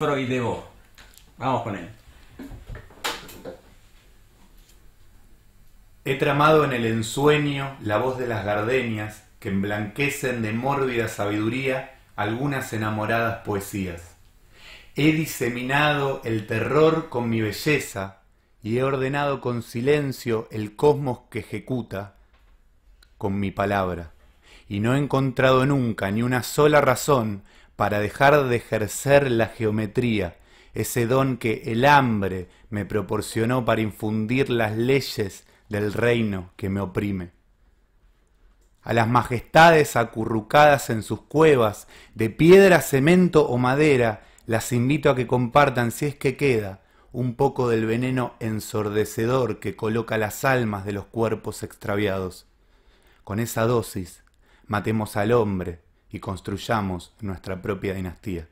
Vamos con él. He tramado en el ensueño la voz de las gardenias que emblanquecen de mórbida sabiduría algunas enamoradas poesías. He diseminado el terror con mi belleza y he ordenado con silencio el cosmos que ejecuta con mi palabra. Y no he encontrado nunca ni una sola razón para dejar de ejercer la geometría, ese don que el hambre me proporcionó para infundir las leyes del reino que me oprime. A las majestades acurrucadas en sus cuevas, de piedra, cemento o madera, las invito a que compartan, si es que queda, un poco del veneno ensordecedor que coloca las almas de los cuerpos extraviados. Con esa dosis matemos al hombre, y construyamos nuestra propia dinastía.